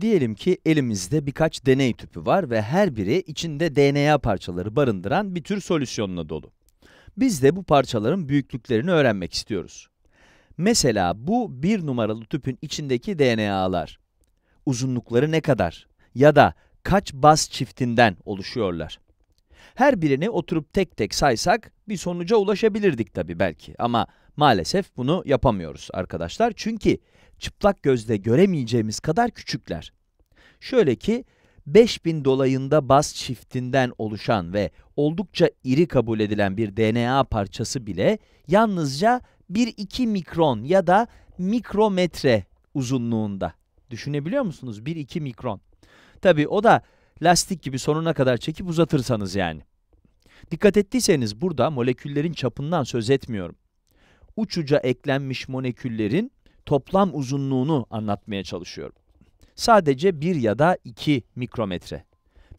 Diyelim ki elimizde birkaç deney tüpü var ve her biri içinde DNA parçaları barındıran bir tür solüsyonla dolu. Biz de bu parçaların büyüklüklerini öğrenmek istiyoruz. Mesela bu bir numaralı tüpün içindeki DNA'lar. Uzunlukları ne kadar ya da kaç baz çiftinden oluşuyorlar? Her birini oturup tek tek saysak bir sonuca ulaşabilirdik tabii belki ama maalesef bunu yapamıyoruz arkadaşlar. Çünkü çıplak gözle göremeyeceğimiz kadar küçükler. Şöyle ki 5000 dolayında bas çiftinden oluşan ve oldukça iri kabul edilen bir DNA parçası bile yalnızca 1-2 mikron ya da mikrometre uzunluğunda. Düşünebiliyor musunuz? 1-2 mikron. Tabi o da lastik gibi sonuna kadar çekip uzatırsanız yani. Dikkat ettiyseniz burada moleküllerin çapından söz etmiyorum. uçuca eklenmiş moleküllerin toplam uzunluğunu anlatmaya çalışıyorum. Sadece 1 ya da 2 mikrometre.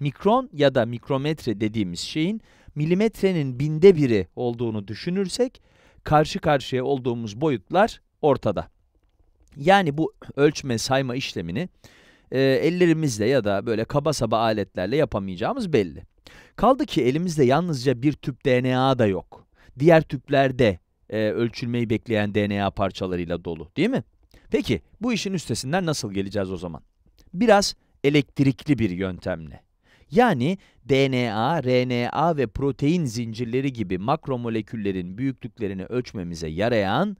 Mikron ya da mikrometre dediğimiz şeyin milimetrenin binde biri olduğunu düşünürsek karşı karşıya olduğumuz boyutlar ortada. Yani bu ölçme sayma işlemini e, ellerimizle ya da böyle kaba saba aletlerle yapamayacağımız belli. Kaldı ki elimizde yalnızca bir tüp DNA da yok. Diğer tüplerde e, ölçülmeyi bekleyen DNA parçalarıyla dolu değil mi? Peki bu işin üstesinden nasıl geleceğiz o zaman? Biraz elektrikli bir yöntemle. Yani DNA, RNA ve protein zincirleri gibi makromoleküllerin büyüklüklerini ölçmemize yarayan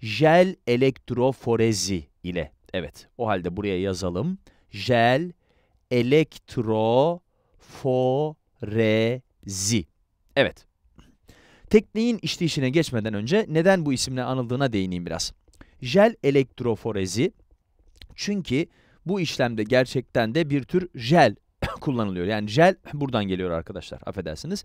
jel elektroforezi ile. Evet o halde buraya yazalım. Jel elektroforezi. Evet. Tekniğin işleyişine geçmeden önce neden bu isimle anıldığına değineyim biraz. Jel elektroforezi çünkü bu işlemde gerçekten de bir tür jel kullanılıyor. Yani jel buradan geliyor arkadaşlar affedersiniz.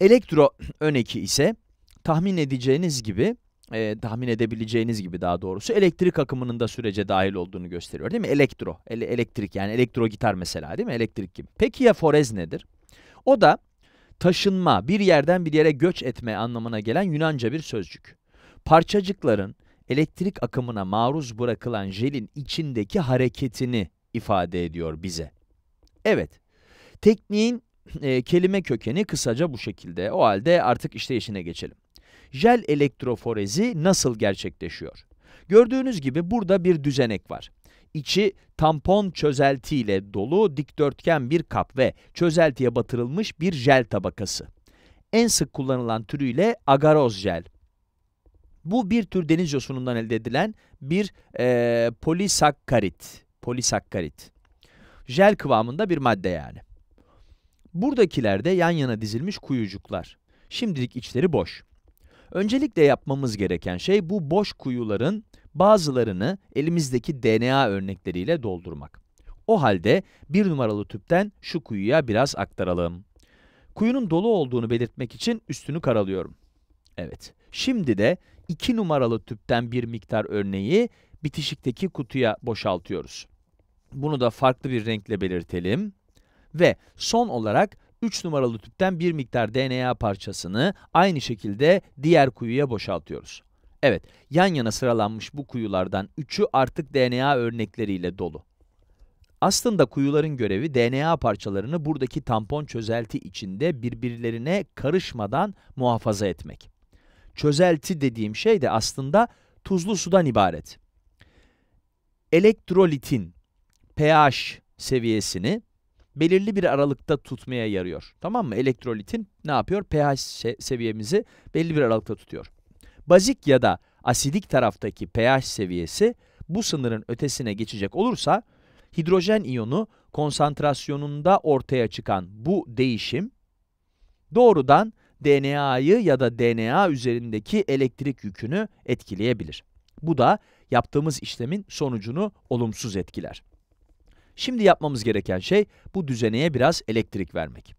Elektro öneki ise tahmin edeceğiniz gibi e, tahmin edebileceğiniz gibi daha doğrusu elektrik akımının da sürece dahil olduğunu gösteriyor değil mi? Elektro, ele, elektrik yani elektro gitar mesela değil mi? Elektrik gibi. Peki ya forez nedir? O da taşınma, bir yerden bir yere göç etme anlamına gelen Yunanca bir sözcük. Parçacıkların elektrik akımına maruz bırakılan jelin içindeki hareketini ifade ediyor bize. Evet, tekniğin e, kelime kökeni kısaca bu şekilde. O halde artık işte işine geçelim jel elektroforezi nasıl gerçekleşiyor? Gördüğünüz gibi burada bir düzenek var. İçi tampon çözeltiyle dolu dikdörtgen bir kap ve çözeltiye batırılmış bir jel tabakası. En sık kullanılan türüyle agaroz jel. Bu bir tür deniz yosunundan elde edilen bir e, polisakkarit. Polisakkarit. Jel kıvamında bir madde yani. Buradakilerde yan yana dizilmiş kuyucuklar. Şimdilik içleri boş. Öncelikle yapmamız gereken şey bu boş kuyuların bazılarını elimizdeki DNA örnekleriyle doldurmak. O halde bir numaralı tüpten şu kuyuya biraz aktaralım. Kuyunun dolu olduğunu belirtmek için üstünü karalıyorum. Evet, şimdi de 2 numaralı tüpten bir miktar örneği bitişikteki kutuya boşaltıyoruz. Bunu da farklı bir renkle belirtelim. Ve son olarak 3 numaralı tüpten bir miktar DNA parçasını aynı şekilde diğer kuyuya boşaltıyoruz. Evet, yan yana sıralanmış bu kuyulardan 3'ü artık DNA örnekleriyle dolu. Aslında kuyuların görevi DNA parçalarını buradaki tampon çözelti içinde birbirlerine karışmadan muhafaza etmek. Çözelti dediğim şey de aslında tuzlu sudan ibaret. Elektrolitin pH seviyesini belirli bir aralıkta tutmaya yarıyor. Tamam mı? Elektrolitin ne yapıyor? pH seviyemizi belli bir aralıkta tutuyor. Bazik ya da asidik taraftaki pH seviyesi bu sınırın ötesine geçecek olursa hidrojen iyonu konsantrasyonunda ortaya çıkan bu değişim doğrudan DNA'yı ya da DNA üzerindeki elektrik yükünü etkileyebilir. Bu da yaptığımız işlemin sonucunu olumsuz etkiler. Şimdi yapmamız gereken şey bu düzeneye biraz elektrik vermek.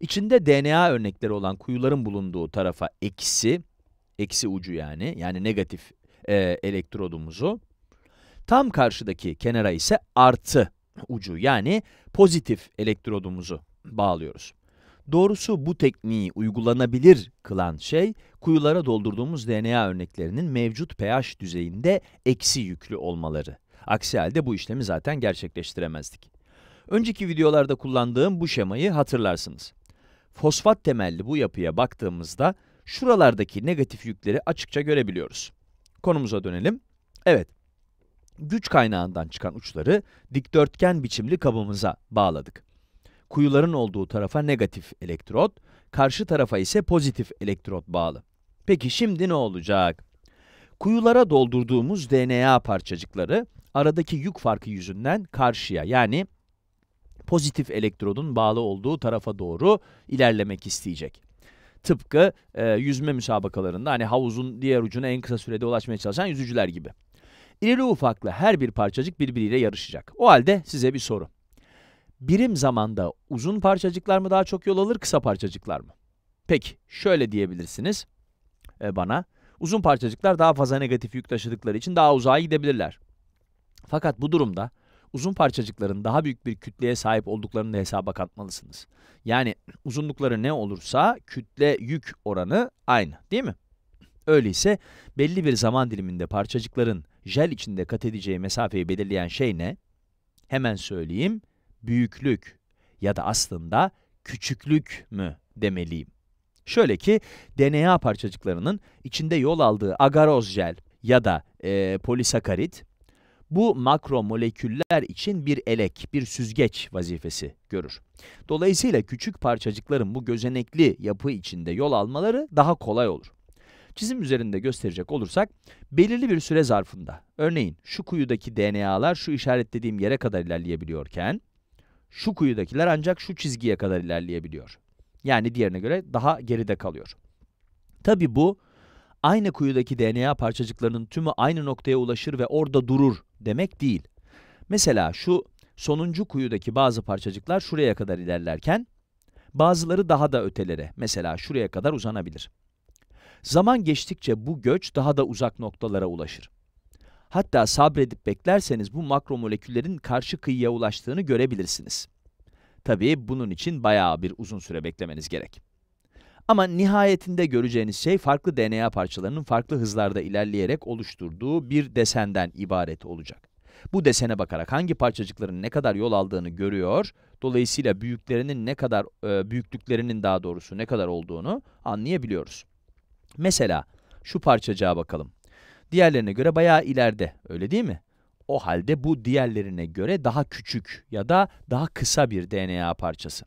İçinde DNA örnekleri olan kuyuların bulunduğu tarafa eksi, eksi ucu yani, yani negatif e, elektrodumuzu, tam karşıdaki kenara ise artı ucu yani pozitif elektrodumuzu bağlıyoruz. Doğrusu bu tekniği uygulanabilir kılan şey, kuyulara doldurduğumuz DNA örneklerinin mevcut pH düzeyinde eksi yüklü olmaları. Aksi halde bu işlemi zaten gerçekleştiremezdik. Önceki videolarda kullandığım bu şemayı hatırlarsınız. Fosfat temelli bu yapıya baktığımızda şuralardaki negatif yükleri açıkça görebiliyoruz. Konumuza dönelim. Evet, güç kaynağından çıkan uçları dikdörtgen biçimli kabımıza bağladık. Kuyuların olduğu tarafa negatif elektrot, karşı tarafa ise pozitif elektrot bağlı. Peki şimdi ne olacak? Kuyulara doldurduğumuz DNA parçacıkları aradaki yük farkı yüzünden karşıya yani pozitif elektrodun bağlı olduğu tarafa doğru ilerlemek isteyecek. Tıpkı e, yüzme müsabakalarında hani havuzun diğer ucuna en kısa sürede ulaşmaya çalışan yüzücüler gibi. İleri ufaklı her bir parçacık birbiriyle yarışacak. O halde size bir soru. Birim zamanda uzun parçacıklar mı daha çok yol alır, kısa parçacıklar mı? Peki, şöyle diyebilirsiniz e, bana. Uzun parçacıklar daha fazla negatif yük taşıdıkları için daha uzağa gidebilirler. Fakat bu durumda uzun parçacıkların daha büyük bir kütleye sahip olduklarını da hesaba katmalısınız. Yani uzunlukları ne olursa kütle yük oranı aynı değil mi? Öyleyse belli bir zaman diliminde parçacıkların jel içinde kat edeceği mesafeyi belirleyen şey ne? Hemen söyleyeyim, büyüklük ya da aslında küçüklük mü demeliyim. Şöyle ki DNA parçacıklarının içinde yol aldığı agaroz jel ya da e, polisakarit bu makromoleküller için bir elek, bir süzgeç vazifesi görür. Dolayısıyla küçük parçacıkların bu gözenekli yapı içinde yol almaları daha kolay olur. Çizim üzerinde gösterecek olursak, belirli bir süre zarfında, örneğin şu kuyudaki DNA'lar şu işaretlediğim yere kadar ilerleyebiliyorken, şu kuyudakiler ancak şu çizgiye kadar ilerleyebiliyor. Yani diğerine göre daha geride kalıyor. Tabi bu aynı kuyudaki DNA parçacıklarının tümü aynı noktaya ulaşır ve orada durur demek değil. Mesela şu sonuncu kuyudaki bazı parçacıklar şuraya kadar ilerlerken, bazıları daha da ötelere, mesela şuraya kadar uzanabilir. Zaman geçtikçe bu göç daha da uzak noktalara ulaşır. Hatta sabredip beklerseniz bu makromoleküllerin karşı kıyıya ulaştığını görebilirsiniz. Tabii bunun için bayağı bir uzun süre beklemeniz gerek. Ama nihayetinde göreceğiniz şey farklı DNA parçalarının farklı hızlarda ilerleyerek oluşturduğu bir desenden ibaret olacak. Bu desene bakarak hangi parçacıkların ne kadar yol aldığını görüyor, dolayısıyla büyüklerinin ne kadar, e, büyüklüklerinin daha doğrusu ne kadar olduğunu anlayabiliyoruz. Mesela şu parçacığa bakalım. Diğerlerine göre bayağı ileride, öyle değil mi? O halde bu diğerlerine göre daha küçük ya da daha kısa bir DNA parçası.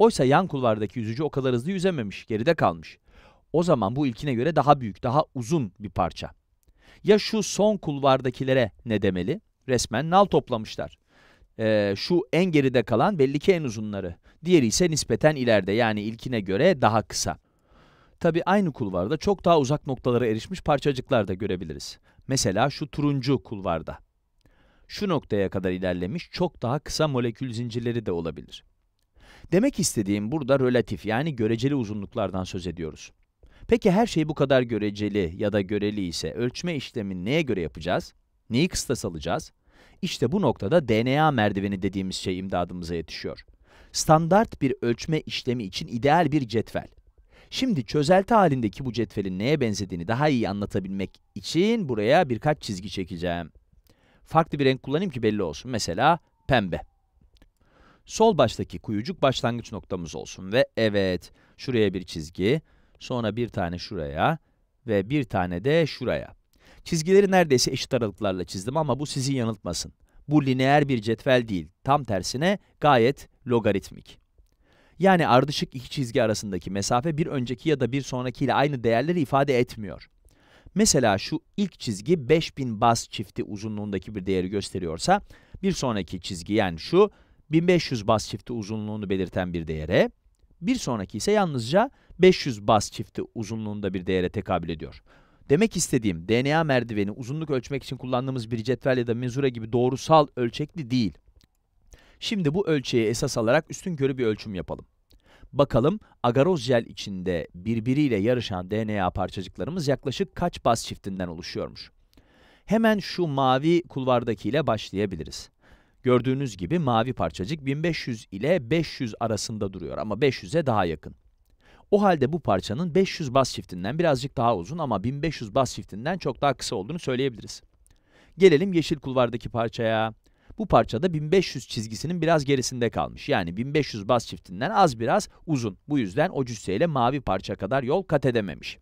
Oysa yan kulvardaki yüzücü o kadar hızlı yüzememiş, geride kalmış. O zaman bu ilkine göre daha büyük, daha uzun bir parça. Ya şu son kulvardakilere ne demeli? Resmen nal toplamışlar. Ee, şu en geride kalan belli ki en uzunları. Diğeri ise nispeten ileride yani ilkine göre daha kısa. Tabi aynı kulvarda çok daha uzak noktalara erişmiş parçacıklar da görebiliriz. Mesela şu turuncu kulvarda. Şu noktaya kadar ilerlemiş çok daha kısa molekül zincirleri de olabilir. Demek istediğim burada relatif yani göreceli uzunluklardan söz ediyoruz. Peki her şey bu kadar göreceli ya da göreli ise ölçme işlemini neye göre yapacağız? Neyi kıstas alacağız? İşte bu noktada DNA merdiveni dediğimiz şey imdadımıza yetişiyor. Standart bir ölçme işlemi için ideal bir cetvel. Şimdi çözelti halindeki bu cetvelin neye benzediğini daha iyi anlatabilmek için buraya birkaç çizgi çekeceğim. Farklı bir renk kullanayım ki belli olsun. Mesela pembe. Sol baştaki kuyucuk başlangıç noktamız olsun ve evet şuraya bir çizgi, sonra bir tane şuraya ve bir tane de şuraya. Çizgileri neredeyse eşit aralıklarla çizdim ama bu sizi yanıltmasın. Bu lineer bir cetvel değil, tam tersine gayet logaritmik. Yani ardışık iki çizgi arasındaki mesafe bir önceki ya da bir sonraki ile aynı değerleri ifade etmiyor. Mesela şu ilk çizgi 5000 bas çifti uzunluğundaki bir değeri gösteriyorsa, bir sonraki çizgi yani şu 1500 bas çifti uzunluğunu belirten bir değere, bir sonraki ise yalnızca 500 bas çifti uzunluğunda bir değere tekabül ediyor. Demek istediğim DNA merdiveni uzunluk ölçmek için kullandığımız bir cetvel ya da mezura gibi doğrusal ölçekli değil. Şimdi bu ölçeği esas alarak üstün körü bir ölçüm yapalım. Bakalım agaroz jel içinde birbiriyle yarışan DNA parçacıklarımız yaklaşık kaç baz çiftinden oluşuyormuş. Hemen şu mavi kulvardakiyle başlayabiliriz. Gördüğünüz gibi mavi parçacık 1500 ile 500 arasında duruyor ama 500'e daha yakın. O halde bu parçanın 500 bas çiftinden birazcık daha uzun ama 1500 bas çiftinden çok daha kısa olduğunu söyleyebiliriz. Gelelim yeşil kulvardaki parçaya. Bu parçada 1500 çizgisinin biraz gerisinde kalmış. Yani 1500 bas çiftinden az biraz uzun. Bu yüzden o cüsseyle mavi parça kadar yol kat edememiş.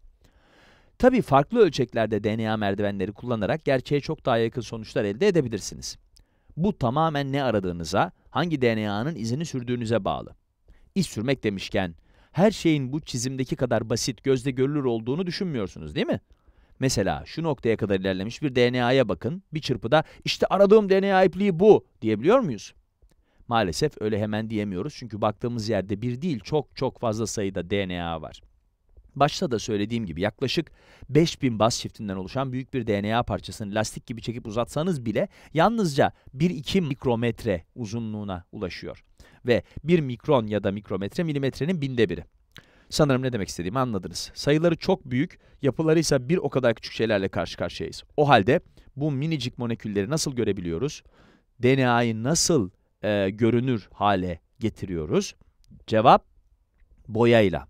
Tabi farklı ölçeklerde DNA merdivenleri kullanarak gerçeğe çok daha yakın sonuçlar elde edebilirsiniz. Bu tamamen ne aradığınıza, hangi DNA'nın izini sürdüğünüze bağlı. İz sürmek demişken, her şeyin bu çizimdeki kadar basit, gözle görülür olduğunu düşünmüyorsunuz değil mi? Mesela şu noktaya kadar ilerlemiş bir DNA'ya bakın, bir çırpıda işte aradığım DNA ipliği bu diyebiliyor muyuz? Maalesef öyle hemen diyemiyoruz çünkü baktığımız yerde bir değil çok çok fazla sayıda DNA var. Başta da söylediğim gibi yaklaşık 5000 baz çiftinden oluşan büyük bir DNA parçasını lastik gibi çekip uzatsanız bile yalnızca 1-2 mikrometre uzunluğuna ulaşıyor. Ve 1 mikron ya da mikrometre milimetrenin binde biri. Sanırım ne demek istediğimi anladınız. Sayıları çok büyük, yapıları ise bir o kadar küçük şeylerle karşı karşıyayız. O halde bu minicik molekülleri nasıl görebiliyoruz? DNA'yı nasıl e, görünür hale getiriyoruz? Cevap boyayla.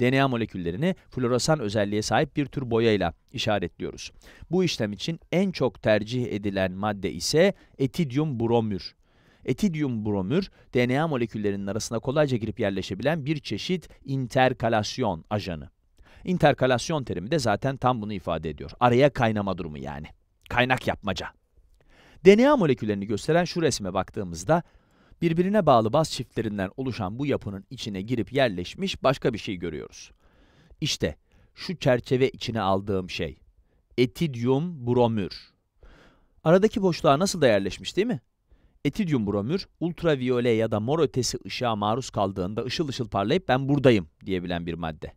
DNA moleküllerini floresan özelliğe sahip bir tür boyayla işaretliyoruz. Bu işlem için en çok tercih edilen madde ise etidyum bromür. Etidyum bromür, DNA moleküllerinin arasına kolayca girip yerleşebilen bir çeşit interkalasyon ajanı. İnterkalasyon terimi de zaten tam bunu ifade ediyor. Araya kaynama durumu yani. Kaynak yapmaca. DNA moleküllerini gösteren şu resme baktığımızda birbirine bağlı baz çiftlerinden oluşan bu yapının içine girip yerleşmiş başka bir şey görüyoruz. İşte şu çerçeve içine aldığım şey. Etidyum bromür. Aradaki boşluğa nasıl da yerleşmiş değil mi? Etidyum bromür, ultraviyole ya da mor ötesi ışığa maruz kaldığında ışıl ışıl parlayıp ben buradayım diyebilen bir madde.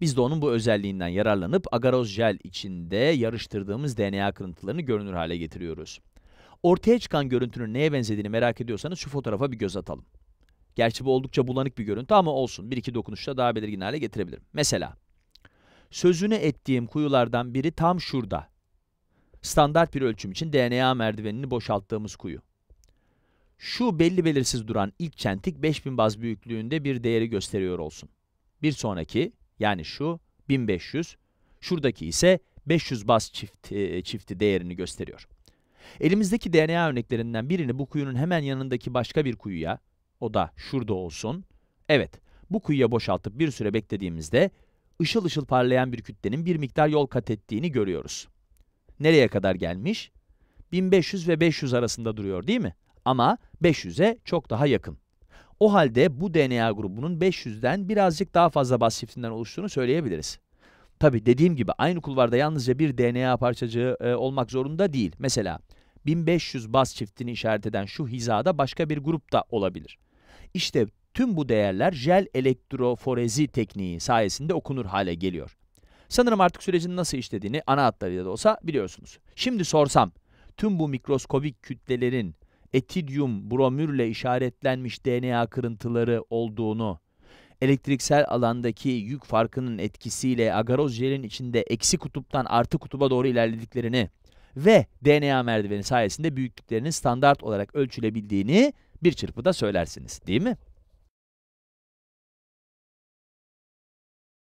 Biz de onun bu özelliğinden yararlanıp agaroz jel içinde yarıştırdığımız DNA kırıntılarını görünür hale getiriyoruz. Ortaya çıkan görüntünün neye benzediğini merak ediyorsanız şu fotoğrafa bir göz atalım. Gerçi bu oldukça bulanık bir görüntü ama olsun. Bir iki dokunuşla daha belirgin hale getirebilirim. Mesela sözünü ettiğim kuyulardan biri tam şurada. Standart bir ölçüm için DNA merdivenini boşalttığımız kuyu. Şu belli belirsiz duran ilk çentik 5000 baz büyüklüğünde bir değeri gösteriyor olsun. Bir sonraki yani şu 1500, şuradaki ise 500 baz çift, e, çifti değerini gösteriyor. Elimizdeki DNA örneklerinden birini bu kuyunun hemen yanındaki başka bir kuyuya, o da şurada olsun, evet bu kuyuya boşaltıp bir süre beklediğimizde ışıl ışıl parlayan bir kütlenin bir miktar yol kat ettiğini görüyoruz. Nereye kadar gelmiş? 1500 ve 500 arasında duruyor değil mi? Ama 500'e çok daha yakın. O halde bu DNA grubunun 500'den birazcık daha fazla bas oluştuğunu söyleyebiliriz. Tabi dediğim gibi aynı kulvarda yalnızca bir DNA parçacığı e, olmak zorunda değil. Mesela 1500 baz çiftini işaret eden şu hizada başka bir grup da olabilir. İşte tüm bu değerler jel elektroforezi tekniği sayesinde okunur hale geliyor. Sanırım artık sürecin nasıl işlediğini ana hatlarıyla da olsa biliyorsunuz. Şimdi sorsam, tüm bu mikroskobik kütlelerin etidyum bromürle işaretlenmiş DNA kırıntıları olduğunu Elektriksel alandaki yük farkının etkisiyle agaroz jelin içinde eksi kutuptan artı kutuba doğru ilerlediklerini ve DNA merdiveni sayesinde büyüklüklerinin standart olarak ölçülebildiğini bir çırpıda söylersiniz değil mi?